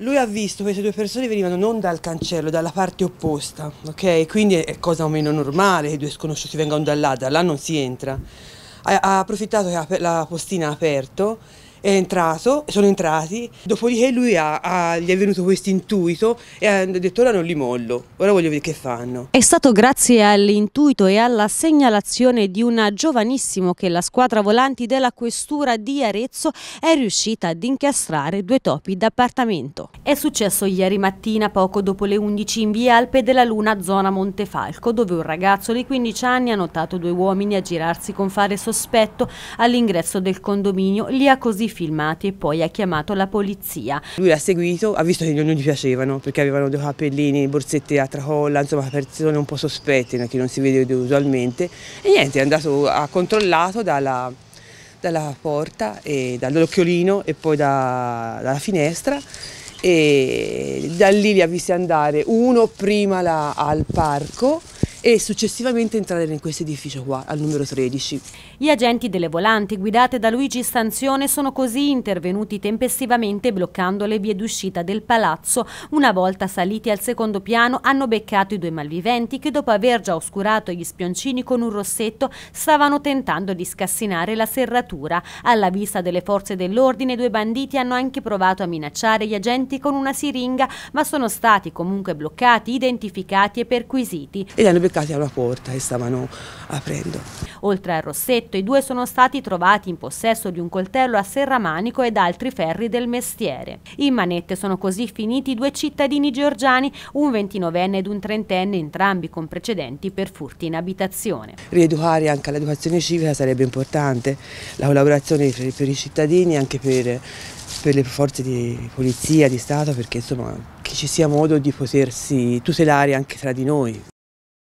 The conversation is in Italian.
Lui ha visto queste due persone venivano non dal cancello, dalla parte opposta, ok? Quindi è cosa meno normale che due sconosciuti vengano da là, da là non si entra. Ha, ha approfittato che la postina ha aperto è entrato, sono entrati, dopodiché lui ha, ha, gli è venuto questo intuito e ha detto ora non li mollo, ora voglio vedere che fanno. È stato grazie all'intuito e alla segnalazione di una giovanissimo che la squadra volanti della questura di Arezzo è riuscita ad incastrare due topi d'appartamento. È successo ieri mattina poco dopo le 11 in via Alpe della Luna zona Montefalco dove un ragazzo di 15 anni ha notato due uomini aggirarsi con fare sospetto all'ingresso del condominio, li ha così i filmati e poi ha chiamato la polizia. Lui l'ha seguito, ha visto che non gli piacevano perché avevano dei capellini, borsette a tracolla, insomma persone un po' sospette che non si vede usualmente e niente, è andato, ha controllato dalla, dalla porta, e dall'occhiolino e poi da, dalla finestra e da lì li ha visti andare uno prima la, al parco e successivamente entrare in questo edificio qua, al numero 13. Gli agenti delle volanti guidate da Luigi Stanzione sono così intervenuti tempestivamente bloccando le vie d'uscita del palazzo. Una volta saliti al secondo piano hanno beccato i due malviventi che dopo aver già oscurato gli spioncini con un rossetto stavano tentando di scassinare la serratura. Alla vista delle forze dell'ordine due banditi hanno anche provato a minacciare gli agenti con una siringa ma sono stati comunque bloccati, identificati e perquisiti. E hanno beccato attaccati alla porta e stavano aprendo. Oltre al Rossetto, i due sono stati trovati in possesso di un coltello a serramanico ed altri ferri del mestiere. In manette sono così finiti due cittadini georgiani, un 29enne ed un 30enne, entrambi con precedenti per furti in abitazione. Rieducare anche l'educazione civica sarebbe importante, la collaborazione per i cittadini e anche per per le forze di polizia, di Stato, perché insomma che ci sia modo di potersi tutelare anche tra di noi.